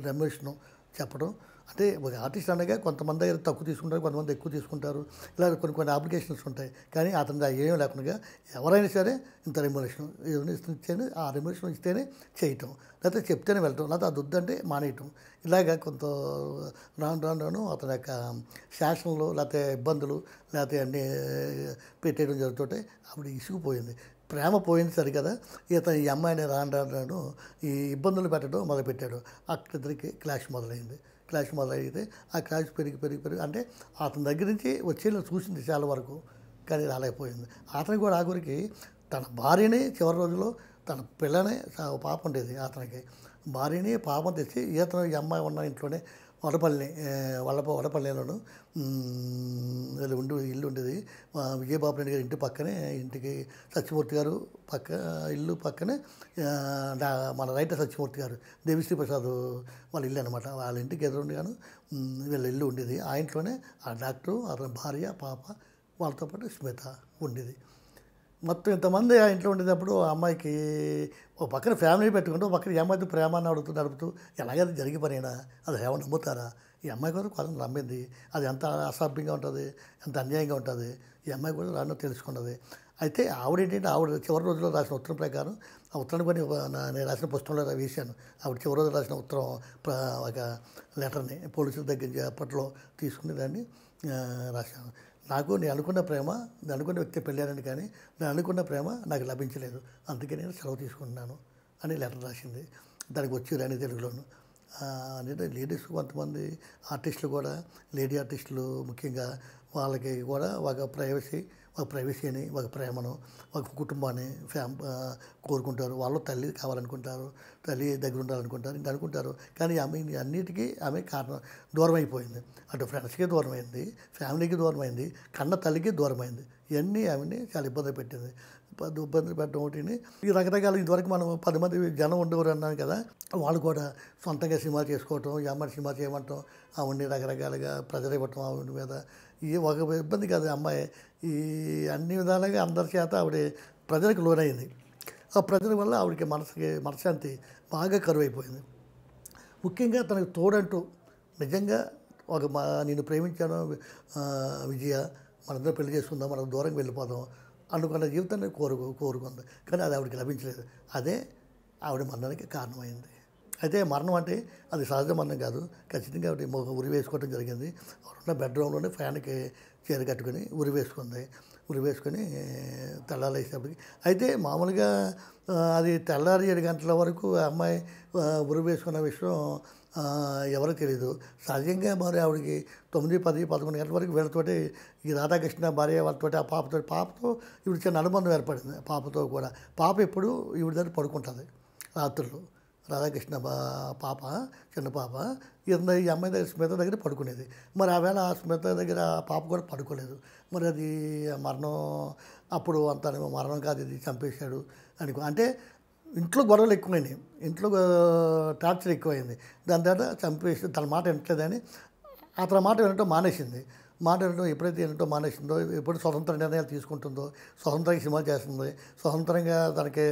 రమేష్ను చెప్పడం అంటే ఒక ఆర్టిస్ట్ అనగా కొంతమంది దగ్గర తక్కువ తీసుకుంటారు కొంతమంది ఎక్కువ తీసుకుంటారు ఇలా కొన్ని కొన్ని అప్లికేషన్స్ ఉంటాయి కానీ అతను ఏం లేకుండా ఎవరైనా సరే ఇంత రెమ్యులేషన్ ఇస్తేనే ఆ రెమ్యులేషన్ ఇస్తేనే చేయటం లేకపోతే చెప్తేనే వెళ్ళటం లేకపోతే అది వద్దంటే మానేయటం ఇలాగ కొంత రాను రాను రాను అతని యొక్క శాసనలు లేకపోతే ఇబ్బందులు లేకపోతే అన్నీ పెట్టేయడం జరుగుతుంటే అప్పుడు ఇసుకుపోయింది ప్రేమ పోయింది సరి కదా ఇతను ఈ అమ్మాయిని రాను రాను ఈ ఇబ్బందులు పెట్టడం మొదలుపెట్టాడు అక్కడిద్దరికి క్లాష్ మొదలైంది క్లాష్ మొదలైతే ఆ క్లాష్ పెరిగి పెరిగి పెరిగి అంటే అతని దగ్గర నుంచి వచ్చేళ్ళు చూసింది చాలా వరకు కానీ రాలేకపోయింది అతనికి కూడా ఆఖరికి తన భార్యని చివరి రోజుల్లో తన పిల్లనే పాప ఉండేది అతనికి భార్యని పాపం తెచ్చి ఈతను ఈ అమ్మాయి ఉన్న ఇంట్లోనే వడపల్లి వడప వడపల్లిలోను ఉండి ఇల్లు ఉండేది మా విజయబాబు రెడ్డి గారి ఇంటి పక్కనే ఇంటికి సత్యమూర్తి గారు పక్క ఇల్లు పక్కనే మన రైటర్ సత్యమూర్తి గారు దేవిశ్రీ ప్రసాద్ వాళ్ళ ఇల్లు అనమాట వాళ్ళ ఇంటికి ఉండగాను వీళ్ళ ఇల్లు ఉండేది ఆ ఇంట్లోనే ఆ డాక్టరు అతని భార్య పాప వాళ్ళతో పాటు స్మిత ఉండేది మొత్తం ఇంతమంది ఆ ఇంట్లో ఉండేటప్పుడు ఆ అమ్మాయికి ఓ పక్కన ఫ్యామిలీ పెట్టుకుంటూ పక్కన ఈ అమ్మాయితో ప్రేమాన్ని అడుగుతూ నడుపుతూ ఎలాగైతే జరిగి పనేనా అది ఏమైనా నమ్ముతారా ఈ అమ్మాయి కూడా కొంచెం నమ్మింది అది ఎంత అసభ్యంగా ఉంటుంది ఎంత అన్యాయంగా ఉంటుంది ఈ అమ్మాయి కూడా రాను తెలుసుకున్నది అయితే ఆవిడ ఏంటంటే ఆవిడ చివరి రోజుల్లో రాసిన ఉత్తరం ప్రకారం ఆ ఉత్తరం కొన్ని నేను రాసిన పుస్తకంలో వేశాను ఆవిడ చివరి రోజు రాసిన ఉత్తరం ఒక లెటర్ని పోలీసుల దగ్గర అప్పట్లో తీసుకుని దాన్ని రాశాను నాకు నేను అనుకున్న ప్రేమ నేను అనుకున్న వ్యక్తి పెళ్ళానని కానీ నేను అనుకున్న ప్రేమ నాకు లభించలేదు అందుకే నేను సెలవు తీసుకుంటున్నాను అని లెటర్ రాసింది దానికి వచ్చి రాని తెలుగులోను అంటే లేడీస్ కొంతమంది ఆర్టిస్టులు కూడా లేడీ ఆర్టిస్టులు ముఖ్యంగా వాళ్ళకి కూడా ఒక ప్రైవసీ ఒక ప్రైవసీని ఒక ప్రేమను ఒక కుటుంబాన్ని ఫ్యామ్ కోరుకుంటారు వాళ్ళు తల్లి కావాలనుకుంటారు తల్లి దగ్గర ఉండాలనుకుంటారు ఇంకా అనుకుంటారు కానీ ఆమె అన్నిటికీ ఆమె కారణం దూరం అయిపోయింది అటు ఫ్రెండ్స్కి దూరమైంది ఫ్యామిలీకి దూరమైంది కన్న తల్లికి దూరమైంది ఇవన్నీ ఆమెని చాలా ఇబ్బంది పెట్టింది ఇబ్బంది పెట్టడం ఒకటిని ఈ రకరకాల ఇదివరకు మనం పది మంది జనం ఉండేవారు అన్నాను కదా వాళ్ళు కూడా సొంతంగా సినిమా చేసుకోవటం యామర్ సినిమా చేయమంటాం అవన్నీ రకరకాలుగా ప్రెజర్ ఇవ్వటం ఆవిడ మీద ఈ ఒక ఇబ్బంది కాదు అమ్మాయి ఈ అన్ని విధాలుగా అందరి చేత ఆవిడ ప్రజలకు లోనైంది ఆ ప్రజల వల్ల ఆవిడకి మనసుకి మనశ్శాంతి బాగా కరువైపోయింది ముఖ్యంగా తనకు తోడంటూ నిజంగా ఒక మా నేను ప్రేమించాను విజయ మనందరం పెళ్లి చేసుకుందాం మనం దూరంగా వెళ్ళిపోదాం అనుకున్న జీవితాన్ని కోరుకు కోరుకుంది కానీ అది ఆవిడకి లభించలేదు అదే ఆవిడ మరణానికి కారణమైంది అయితే మరణం అంటే అది సహజ మరణం కాదు ఖచ్చితంగా ఒకటి ఉరి వేసుకోవడం జరిగింది ఉన్న బెడ్రూమ్లోనే ఫ్యాన్కి చీర కట్టుకుని ఉరి వేసుకుంది ఉరి వేసుకొని తెల్లారేసేపటికి అయితే మామూలుగా అది తెల్లారి ఏడు గంటల వరకు అమ్మాయి ఉరి వేసుకున్న విషయం ఎవరో తెలియదు సహజంగా మరి ఆవిడకి తొమ్మిది పది పదకొండు గంటల వరకు వీళ్ళతోటి ఈ రాధాకృష్ణ భార్య వాళ్ళతోటి ఆ పాపతో పాపతో ఇవి చిన్న అనుబంధం ఏర్పడింది పాపతో కూడా పాప ఎప్పుడు ఈవిడ దగ్గర పడుకుంటుంది రాత్రులు రాధాకృష్ణ పాప చిన్న పాప ఇరవై ఈ అమ్మాయి దగ్గర స్మిత దగ్గర పడుకునేది మరి ఆవేళ ఆ స్మిత దగ్గర పాప కూడా పడుకోలేదు మరి అది మరణం అప్పుడు అంత మరణం కాదు ఇది చంపేశాడు అనుకో అంటే ఇంట్లో గొడవలు ఎక్కువైనాయి ఇంట్లో టార్చర్ ఎక్కువైంది దాని తర్వాత చంపేసి తన మాట వినట్లేదని అతని మాట వినటం మానేసింది మాట్లాడటం ఎప్పుడైతే ఏంటో మానేసిందో ఎప్పుడు స్వతంత్ర నిర్ణయాలు తీసుకుంటుందో స్వతంత్రంగా సినిమాలు చేస్తుంది స్వతంత్రంగా తనకి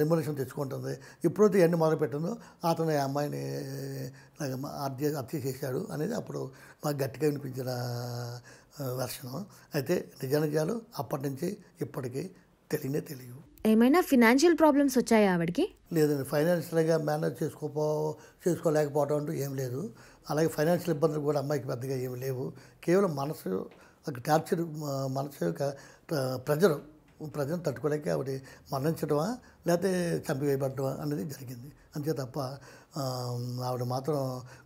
రెమ్యులేషన్ తెచ్చుకుంటుంది ఎప్పుడైతే ఎన్ని మొదలుపెట్టిందో అతను అమ్మాయిని హత్య హత్య చేశాడు అనేది అప్పుడు మాకు గట్టిగా వినిపించిన వెర్షను అయితే నిజాలు అప్పటి నుంచి ఇప్పటికీ తెలియనే తెలియవు ఏమైనా ఫినాన్షియల్ ప్రాబ్లమ్స్ వచ్చాయా ఆవిడకి లేదండి ఫైనాన్షియల్గా మేనేజ్ చేసుకోపో చేసుకోలేకపోవడం అంటూ ఏం లేదు అలాగే ఫైనాన్షియల్ ఇబ్బందులు కూడా అమ్మాయికి పెద్దగా ఏమి లేవు కేవలం మనసు టార్చర్ మనసు యొక్క ప్రజలు ప్రజలను తట్టుకోలేక ఆవిడ మరణించడమా లేకపోతే చంపివేయబడటమా అనేది జరిగింది అంతే తప్ప ఆవిడ మాత్రం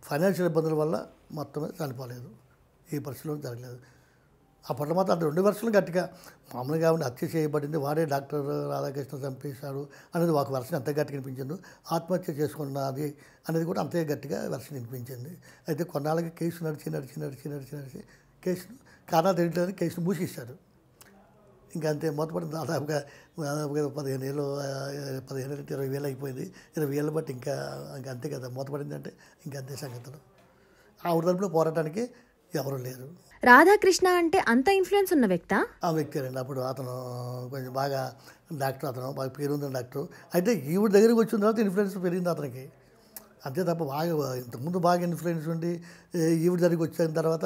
ఫైనాన్షియల్ ఇబ్బందుల వల్ల మొత్తమే చనిపోలేదు ఏ పరిస్థితిలో జరగలేదు ఆ మాత్రం అంటే రెండు వర్షాలు గట్టిగా మామూలుగా ఉండి హత్య చేయబడింది వాడే డాక్టర్ రాధాకృష్ణ చంపేశాడు అనేది ఒక వర్షం ఎంత గట్టిగా వినిపించింది ఆత్మహత్య చేసుకున్నది అనేది కూడా అంతే గట్టిగా వర్షం వినిపించింది అయితే కొన్నాళ్ళకి కేసు నడిచి నడిచి నడిచి నడిచి నడిచి కేసును కారణం తెలియట్లేదు కేసును మూసేశారు ఇంకా అంతే మొదటిపడి దాదాపుగా దాదాపుగా పదిహేను ఏళ్ళు పదిహేను ఏళ్ళు ఇరవై వేలు అయిపోయింది ఇరవై ఏళ్ళు బట్టి ఇంకా ఇంకా అంతే కదా అంటే ఇంకా అంతే సంగతులు ఆ తరపున పోరాటానికి ఎవరు లేరు రాధాకృష్ణ అంటే అంత ఇన్ఫ్లుయెన్స్ ఉన్న వ్యక్త ఆ వ్యక్తి అండి అప్పుడు అతను కొంచెం బాగా డాక్టర్ అతను బాగా పేరు ఉంది డాక్టర్ అయితే ఈవిడ దగ్గరికి వచ్చిన తర్వాత ఇన్ఫ్లుయెన్స్ పెరిగింది అతనికి అంతే తప్ప బాగా ఇంతకుముందు బాగా ఇన్ఫ్లుయెన్స్ ఉండి ఈవిడ దగ్గరికి వచ్చిన తర్వాత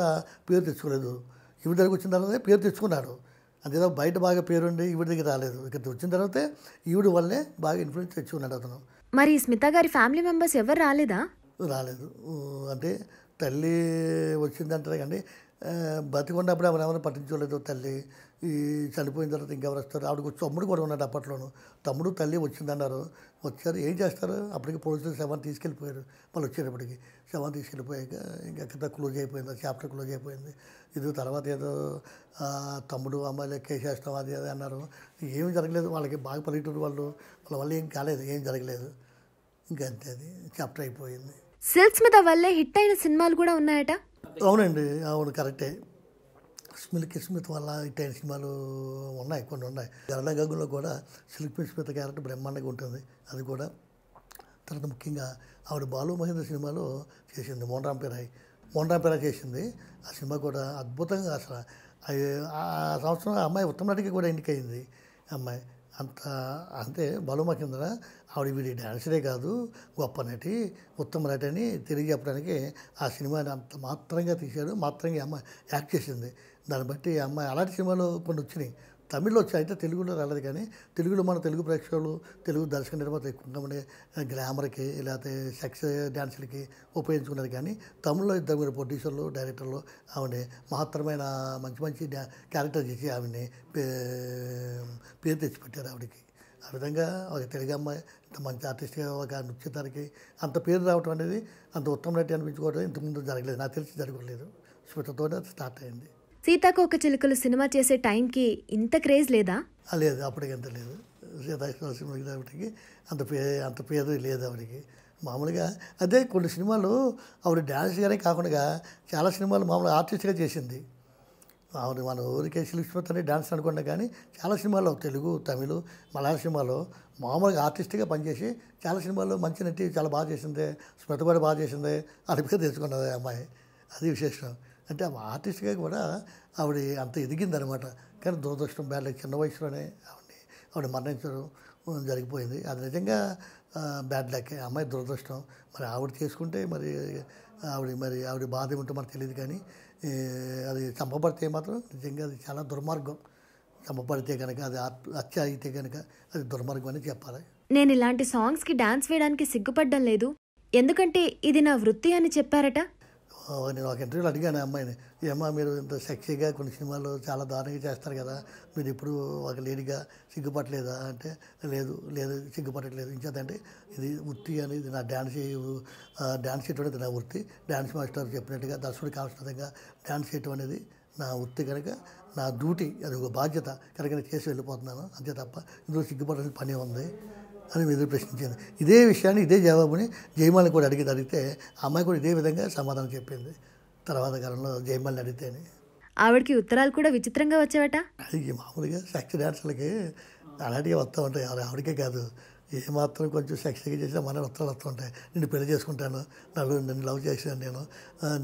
పేరు తెచ్చుకోలేదు ఈవిడ దగ్గరికి వచ్చిన తర్వాత పేరు తెచ్చుకున్నాడు తప్ప బయట బాగా పేరుండి ఈవిడ దగ్గర రాలేదు ఇక్కడ వచ్చిన తర్వాతే ఈవిడ వల్లే బాగా ఇన్ఫ్లుయెన్స్ తెచ్చుకున్నాడు అతను మరి స్మిత గారి ఫ్యామిలీ మెంబర్స్ ఎవరు రాలేదా రాలేదు అంటే తల్లి వచ్చింది అంటారు కానీ బతికొన్నప్పుడు ఆవిడ ఎవరైనా పట్టించుకోలేదు తల్లి ఈ చనిపోయిన తర్వాత ఇంకెవరు వస్తారు ఆవిడకు తమ్ముడు కూడా ఉన్నాడు అప్పట్లోను తమ్ముడు తల్లి వచ్చిందన్నారు వచ్చారు ఏం చేస్తారు అప్పటికి పోలీసులు శవాన్ని తీసుకెళ్ళిపోయారు వాళ్ళు వచ్చేటప్పటికి శవాన్ని తీసుకెళ్ళిపోయాక కింద క్లోజ్ అయిపోయింది చాప్టర్ క్లోజ్ అయిపోయింది ఇది తర్వాత ఏదో తమ్ముడు అమ్మాయిలు కేసేస్తాం అది అది అన్నారు ఏం జరగలేదు వాళ్ళకి బాగా పల్లెటూరు వాళ్ళు వాళ్ళ వల్ల ఏం కాలేదు ఏం జరగలేదు ఇంకంతే అది చాప్టర్ అయిపోయింది స్మిత వల్లే హిట్ అయిన సినిమాలు కూడా ఉన్నాయట అవునండి అవును కరెక్టే స్మిల్కి స్మిత్ వల్ల హిట్ అయిన సినిమాలు ఉన్నాయి కొన్ని ఉన్నాయి గరుడగగ్గులో కూడా సిల్క్ స్మిత్ క్యారెక్టర్ బ్రహ్మాండంగా ఉంటుంది అది కూడా తర్వాత ముఖ్యంగా ఆవిడ బాలు మహేంద్ర సినిమాలో చేసింది మోండ్రాంపిరాయ్ మోండ్రాంపిరాయ్ చేసింది ఆ సినిమా కూడా అద్భుతంగా అసలు ఆ సంవత్సరం ఆ అమ్మాయి ఉత్తమ నటికి కూడా ఎన్నికైంది అమ్మాయి అంత అంతే బలుమ కింద ఆవిడ వీడి డాన్సరే కాదు గొప్ప నటి ఉత్తమ నటి అని తెలియజెప్పడానికి ఆ సినిమాని అంత మాత్రంగా తీశాడు మాత్రంగా అమ్మాయి యాక్ట్ చేసింది దాన్ని బట్టి అమ్మాయి అలాంటి సినిమాలు కొన్ని వచ్చినాయి తమిళ్లో వచ్చి అయితే తెలుగులో రాలేదు కానీ తెలుగులో మన తెలుగు ప్రేక్షకులు తెలుగు దర్శక నిర్మాత ఎక్కువగా ఉండే గ్లామర్కి లేకపోతే సెక్స్ డ్యాన్సులకి ఉపయోగించుకున్నారు కానీ తమిళ్లో ఇద్దరు ప్రొడ్యూసర్లు డైరెక్టర్లు ఆమెని మహత్తరమైన మంచి మంచి క్యారెక్టర్ చేసి ఆమెని పేరు తెచ్చిపెట్టారు ఆవిడకి ఆ విధంగా ఒక తెలుగు అమ్మాయి ఇంత మంచి ఆర్టిస్ట్గా ఒక నృత్యతానికి అంత పేరు రావటం అనేది అంత ఉత్తమ నటి అనిపించుకోవడం ఇంతకుముందు జరగలేదు నాకు తెలిసి జరగలేదు స్మితతోనే స్టార్ట్ అయింది సీతాకోక చిలుకలు సినిమా చేసే టైంకి ఇంత క్రేజ్ లేదా లేదు అప్పటికి అంత లేదు సీతాకోక సినిమా అంత పే అంత పేరు లేదు ఆవిడకి మామూలుగా అదే కొన్ని సినిమాలు ఆవిడ డ్యాన్స్గానే కాకుండా చాలా సినిమాలు మామూలుగా ఆర్టిస్ట్గా చేసింది ఆవిడ మన ఊరికే శిల్పతనే డ్యాన్స్ అనుకున్నా కానీ చాలా సినిమాల్లో తెలుగు తమిళ మలయాళ సినిమాలో మామూలుగా ఆర్టిస్ట్గా పనిచేసి చాలా సినిమాల్లో మంచి నటి చాలా బాగా చేసింది కూడా బాగా చేసింది అది పేరు తెచ్చుకున్నది అమ్మాయి అది విశేషం అంటే ఆర్టిస్ట్గా కూడా ఆవిడ అంత ఎదిగిందనమాట కానీ దురదృష్టం బ్యాడ్ చిన్న వయసులోనే ఆవిడని ఆవిడ మరణించడం జరిగిపోయింది అది నిజంగా బ్యాడ్ లక్ అమ్మాయి దురదృష్టం మరి ఆవిడ చేసుకుంటే మరి ఆవిడ మరి ఆవిడ బాధ ఏమిటో మనకు తెలియదు కానీ అది చంపబడితే మాత్రం నిజంగా అది చాలా దుర్మార్గం చంపబడితే కనుక అది హత్య అయితే కనుక అది దుర్మార్గం అని చెప్పాలి నేను ఇలాంటి సాంగ్స్కి డాన్స్ వేయడానికి సిగ్గుపడ్డం లేదు ఎందుకంటే ఇది నా వృత్తి అని చెప్పారట నేను ఒక ఇంటర్వ్యూలో అడిగాను అమ్మాయిని ఏమ్మా మీరు ఇంత సెక్సీగా కొన్ని సినిమాలు చాలా దారుణంగా చేస్తారు కదా మీరు ఇప్పుడు ఒక లేడీగా సిగ్గుపట్టలేదా అంటే లేదు లేదు సిగ్గుపట్టలేదు ఇంకేదంటే ఇది వృత్తి అనేది నా డ్యాన్స్ డ్యాన్స్ చేయటం అనేది నా వృత్తి డ్యాన్స్ మాస్టర్ చెప్పినట్టుగా దర్శకుడికి కావాల్సిన విధంగా డ్యాన్స్ చేయటం అనేది నా వృత్తి కనుక నా డ్యూటీ అది ఒక బాధ్యత కనుక చేసి వెళ్ళిపోతున్నాను అంతే తప్ప ఇందులో సిగ్గుపడాల్సిన పని ఉంది అని ఎదురు ప్రశ్నించింది ఇదే విషయాన్ని ఇదే జవాబుని జయమాలని కూడా అడిగి అడిగితే అమ్మాయి కూడా ఇదే విధంగా సమాధానం చెప్పింది తర్వాత కాలంలో జయమాలని అడిగితేనే ఆవిడకి ఉత్తరాలు కూడా విచిత్రంగా వచ్చేవట అది మామూలుగా సెక్స్ డాన్సులకి అలాంటివి వస్తూ ఉంటాయి ఆవిడకే కాదు ఏమాత్రం కొంచెం సెక్సీగా చేసినా మన ఉత్తరాలు వస్తుంటాయి నేను పెళ్లి చేసుకుంటాను నలుగురు నేను లవ్ చేసాను నేను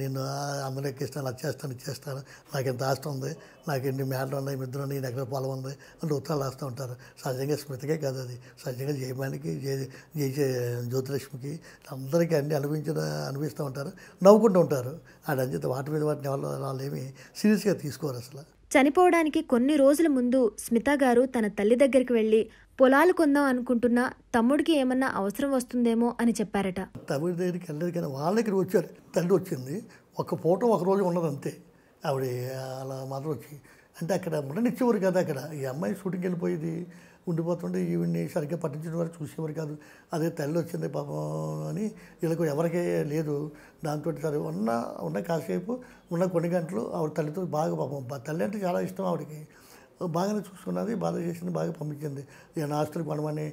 నేను అందరూ ఎక్కిస్తాను అది చేస్తాను ఇది చేస్తాను నాకు ఎంత ఆస్తి ఉంది నాకు ఇన్ని మేడలు ఉన్నాయి ఇద్దరు ఉన్నాయి ఎక్కడ పొలం ఉంది అంటే ఉత్తరాలు రాస్తూ ఉంటారు సహజంగా స్మృతికే కాదు అది సహజంగా జయమానికి జయ జయ జ్యోతిలక్ష్మికి అందరికీ అన్ని అనిపించిన అనిపిస్తూ ఉంటారు నవ్వుకుంటూ ఉంటారు ఆడంచేత వాటి మీద వాటిని ఎవరు వాళ్ళు ఏమి సీరియస్గా తీసుకోరు అసలు చనిపోవడానికి కొన్ని రోజుల ముందు స్మిత గారు తన తల్లి దగ్గరికి వెళ్ళి పొలాలు కొందాం అనుకుంటున్నా తమ్ముడికి ఏమన్నా అవసరం వస్తుందేమో అని చెప్పారట తమ్ముడి దగ్గరికి వెళ్ళదు కానీ వాళ్ళ దగ్గర వచ్చారు తండ్రి వచ్చింది ఒక ఫోటో ఒక రోజు ఉండదు అంతే ఆవిడ అలా మాత్రం వచ్చి అంటే అక్కడ ఉండనిచ్చేవారు కదా అక్కడ ఈ అమ్మాయి షూటింగ్ వెళ్ళిపోయేది ఉండిపోతుంటే ఈవిడ్ని సరిగ్గా పట్టించడం వారు చూసేవారు కాదు అదే తల్లి వచ్చింది పాపం అని వీళ్ళకు ఎవరికే లేదు దాంతో సరే ఉన్న ఉన్న కాసేపు ఉన్న కొన్ని గంటలు ఆవిడ తల్లితో బాగా పాపం తల్లి అంటే చాలా ఇష్టం ఆవిడకి బాగానే చూసుకున్నది బాగా చేసింది బాగా పంపించింది నేను ఆస్తులు కొనమని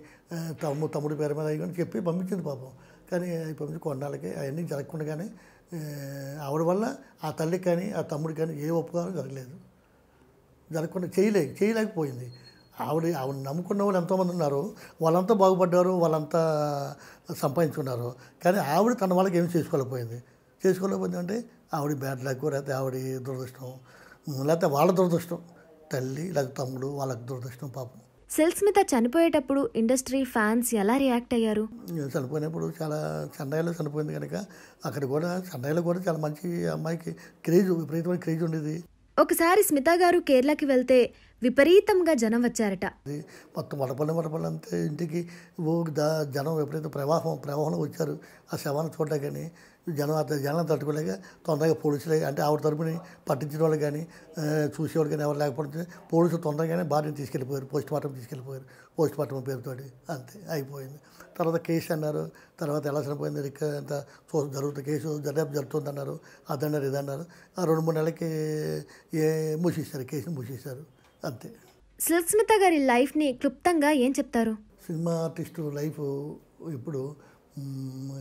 తమ్ము తమ్ముడు పేరు మీద అయ్యని చెప్పి పంపించింది పాపం కానీ అవి పంపించి కొన్నాళ్ళకి అవన్నీ కానీ ఆవిడ వల్ల ఆ తల్లికి కానీ ఆ తమ్ముడికి కానీ ఏ ఉపకారం జరగలేదు జరగకుండా చేయలే చేయలేకపోయింది ఆవిడ ఆవిడ నమ్ముకున్న వాళ్ళు ఎంతోమంది ఉన్నారు వాళ్ళంతా బాగుపడ్డారు వాళ్ళంతా సంపాదించుకున్నారు కానీ ఆవిడ తన వాళ్ళకి ఏమి చేసుకోలేకపోయింది చేసుకోలేకపోయింది అంటే ఆవిడ బ్యాడ్ లక్ లేకపోతే ఆవిడ దురదృష్టం లేకపోతే వాళ్ళ దురదృష్టం తల్లి లేక తమ్ముడు వాళ్ళకి దురదృష్టం పాపం సెల్స్ మీద చనిపోయేటప్పుడు ఇండస్ట్రీ ఫ్యాన్స్ ఎలా రియాక్ట్ అయ్యారు చనిపోయినప్పుడు చాలా చెన్నైలో చనిపోయింది కనుక అక్కడ కూడా చెన్నైలో కూడా చాలా మంచి అమ్మాయికి క్రేజ్ విపరీతమైన క్రేజ్ ఉండేది ఒకసారి స్మిత గారు కేరళకి వెళ్తే విపరీతంగా జనం వచ్చారట మొత్తం వడపల్లి వడపల్లి అంతే ఇంటికి దా జనం ఎప్పుడైతే ప్రవాహం ప్రవాహంలో వచ్చారు ఆ శవాన్ని చూడటం కానీ జనం జనం తట్టుకోలేక తొందరగా పోలీసులు అంటే ఆవిడ తరపుని పట్టించిన వాళ్ళు కానీ చూసేవాళ్ళు కానీ ఎవరు లేకపోతే పోలీసులు తొందరగానే భార్యను తీసుకెళ్ళిపోయారు పోస్ట్ మార్టం తీసుకెళ్ళిపోయారు పోస్ట్ మార్టం పేరుతో అంతే అయిపోయింది తర్వాత కేసు అన్నారు తర్వాత ఎలా సరిపోయింది అంత జరుగుతుంది కేసు దర్యాప్తు జరుగుతుంది అన్నారు అదన్నారు ఇదన్నారు ఆ రెండు మూడు నెలలకి ఏ మూసేశారు కేసును మూసేశారు అంతే సుస్మిత గారి లైఫ్ని క్లుప్తంగా ఏం చెప్తారు సినిమా ఆర్టిస్టు లైఫ్ ఇప్పుడు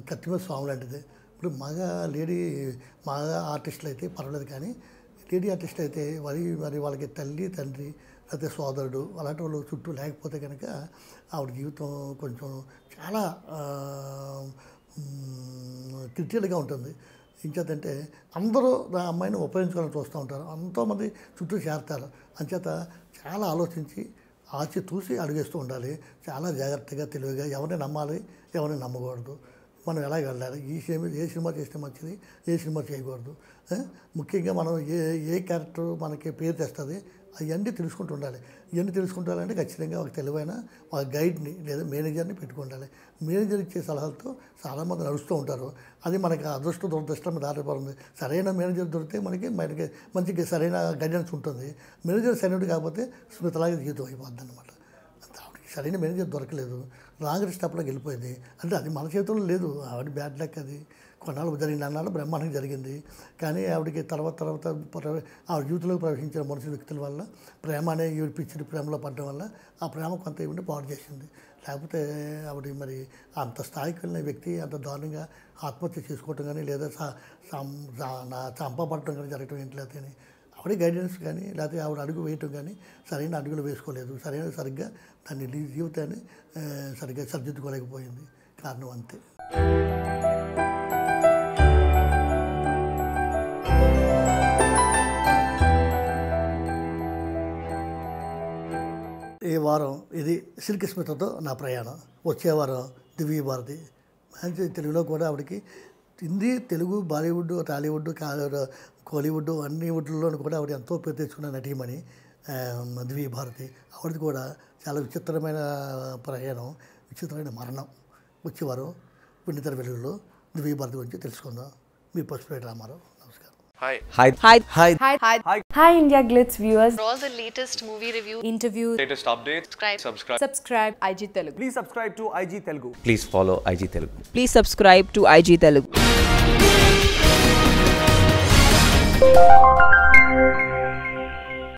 కత్తిమ స్వామి లాంటిది ఇప్పుడు మగ లేడీ మగ ఆర్టిస్టులు అయితే పర్వాలేదు కానీ లేడీ ఆర్టిస్టులు అయితే మరి మరి వాళ్ళకి తల్లి తండ్రి లేకపోతే సోదరుడు అలాంటి వాళ్ళు చుట్టూ లేకపోతే కనుక ఆవిడ జీవితం కొంచెం చాలా క్రిటికల్గా ఉంటుంది ఇంచేతంటే అందరూ నా అమ్మాయిని ఉపయోగించుకోవాలని చూస్తూ ఉంటారు ఎంతోమంది చుట్టూ చేరతారు అంచేత చాలా ఆలోచించి ఆచి తూసి అడిగేస్తూ ఉండాలి చాలా జాగ్రత్తగా తెలివిగా ఎవరిని నమ్మాలి ఎవరిని నమ్మకూడదు మనం ఎలా వెళ్ళాలి ఈ సినిమా ఏ సినిమా చేస్తే మంచిది ఏ సినిమా చేయకూడదు ముఖ్యంగా మనం ఏ ఏ క్యారెక్టర్ మనకి పేరు తెస్తుంది అవన్నీ తెలుసుకుంటూ ఉండాలి ఇవన్నీ తెలుసుకుంటాలంటే ఖచ్చితంగా ఒక తెలివైన ఒక గైడ్ని లేదా మేనేజర్ని పెట్టుకుండాలి మేనేజర్ ఇచ్చే సలహాలతో చాలామంది నడుస్తూ ఉంటారు అది మనకి అదృష్టం దురదృష్టం ఆధారపడుతుంది సరైన మేనేజర్ దొరికితే మనకి మనకి మంచి సరైన గైడెన్స్ ఉంటుంది మేనేజర్ సరైనడు కాకపోతే స్మితలాగా జీవితం అయిపోద్ది అనమాట సరైన మేనేజర్ దొరకలేదు రాంగ్ స్టెప్లోకి వెళ్ళిపోయింది అంటే అది మన చేతుల్లో లేదు ఆవిడ బ్యాడ్ లక్ అది కొన్నాళ్ళు జరిగిన అన్నాళ్ళు బ్రహ్మాండంగా జరిగింది కానీ ఆవిడకి తర్వాత తర్వాత ఆవిడ యూత్లోకి ప్రవేశించిన మనుషుల వ్యక్తుల వల్ల ప్రేమ అనే పిచ్చిడి ప్రేమలో పడడం వల్ల ఆ ప్రేమ కొంత ఏమిటి పాడు చేసింది లేకపోతే ఆవిడ మరి అంత స్థాయికి వెళ్ళిన వ్యక్తి అంత దారుణంగా ఆత్మహత్య చేసుకోవటం కానీ లేదా చంపబడటం కానీ జరగటం ఏంటి లేకపోతే ఆవిడ గైడెన్స్ కానీ లేకపోతే ఆవిడ అడుగు వేయటం కానీ సరైన అడుగులు వేసుకోలేదు సరైన సరిగ్గా దాన్ని జీవితాన్ని సరిగ్గా సరిదిద్దుకోలేకపోయింది కారణం అంతే వారం ఇది సిల్క్ స్మితతో నా ప్రయాణం వచ్చేవారం దివ్య భారతి మంచి తెలుగులో కూడా ఆవిడకి హిందీ తెలుగు బాలీవుడ్ టాలీవుడ్ కోలీవుడ్ అన్ని వుడ్లలో కూడా ఆవిడ ఎంతో పేరు తెచ్చుకున్న నటీమణి దివ్య భారతి ఆవిడది కూడా చాలా విచిత్రమైన ప్రయాణం విచిత్రమైన మరణం వచ్చేవారు పుణ్యతర వెలుగులో దివ్య భారతి గురించి తెలుసుకుందాం మీ పసుపు Ramarao Hi. Hi. Hi. Hi. Hi. Hi. Hi. Hi India Glitz viewers. For all the latest movie review, interviews, latest updates, subscribe. Subscribe. Subscribe IG Telugu. Please subscribe to IG Telugu. Please follow IG Telugu. Please subscribe to IG Telugu.